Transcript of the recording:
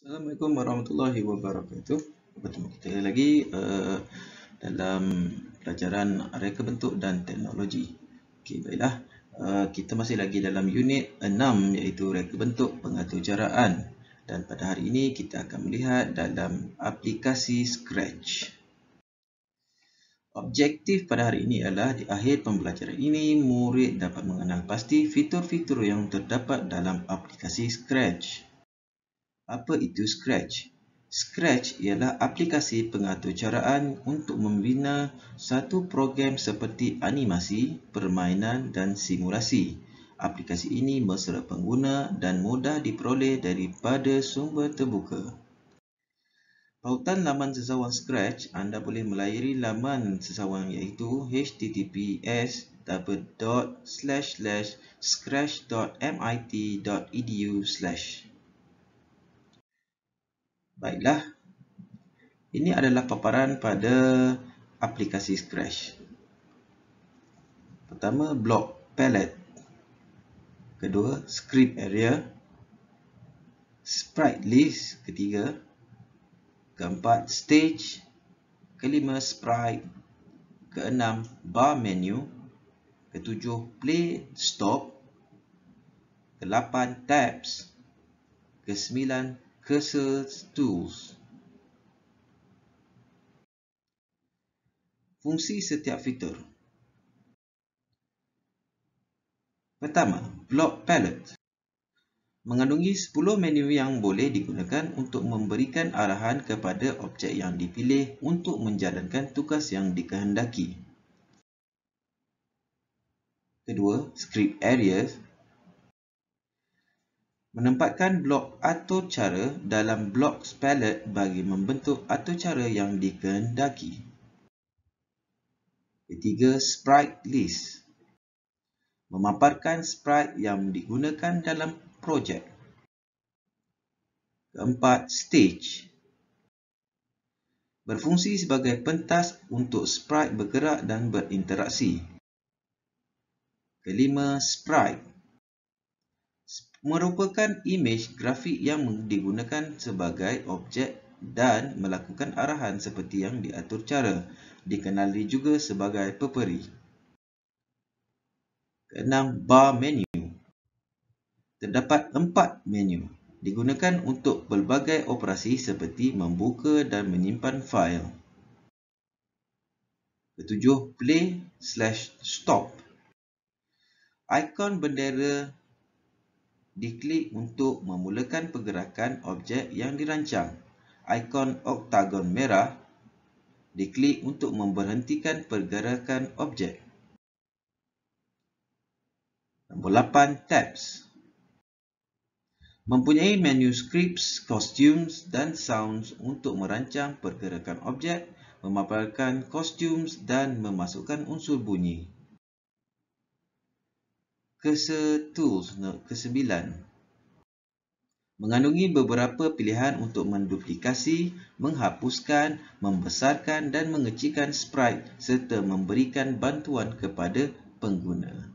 Assalamualaikum warahmatullahi wabarakatuh Bertemu kita lagi uh, dalam pelajaran reka bentuk dan teknologi okay, Baiklah, uh, kita masih lagi dalam unit 6 iaitu reka bentuk pengaturjaraan Dan pada hari ini kita akan melihat dalam aplikasi Scratch Objektif pada hari ini adalah di akhir pembelajaran ini Murid dapat mengenal pasti fitur-fitur yang terdapat dalam aplikasi Scratch apa itu Scratch? Scratch ialah aplikasi pengaturcaraan untuk membina satu program seperti animasi, permainan dan simulasi. Aplikasi ini mesra pengguna dan mudah diperoleh daripada sumber terbuka. Pautan laman sesawang Scratch, anda boleh melayari laman sesawang iaitu https scratch.mit.edu Baiklah. Ini adalah paparan pada aplikasi Scratch. Pertama, block palette. Kedua, script area. Sprite list. Ketiga. Keempat, stage. Kelima, sprite. Keenam, bar menu. Ketujuh, play, stop. Kelapan, tabs. Kesembilan, cursor tools. Fungsi setiap fitur. Pertama, block palette. Mengandungi 10 menu yang boleh digunakan untuk memberikan arahan kepada objek yang dipilih untuk menjalankan tugas yang dikehendaki. Kedua, script areas Menempatkan blok atau cara dalam blok spellet bagi membentuk atau cara yang dikehendaki. Ketiga, sprite list. Memaparkan sprite yang digunakan dalam projek. Keempat, stage. Berfungsi sebagai pentas untuk sprite bergerak dan berinteraksi. Kelima, sprite merupakan imej grafik yang digunakan sebagai objek dan melakukan arahan seperti yang diatur cara. Dikenali juga sebagai peperi. Keenam, bar menu. Terdapat empat menu. Digunakan untuk pelbagai operasi seperti membuka dan menyimpan fail. Ketujuh, play slash stop. Ikon bendera diklik untuk memulakan pergerakan objek yang dirancang. Ikon oktagon merah diklik untuk memberhentikan pergerakan objek. Nombor 8 Tabs Mempunyai menu scripts, costumes dan sounds untuk merancang pergerakan objek, memaparkan costumes dan memasukkan unsur bunyi. Kesetul, 9 Mengandungi beberapa pilihan untuk menduplikasi, menghapuskan, membesarkan dan mengecilkan sprite serta memberikan bantuan kepada pengguna.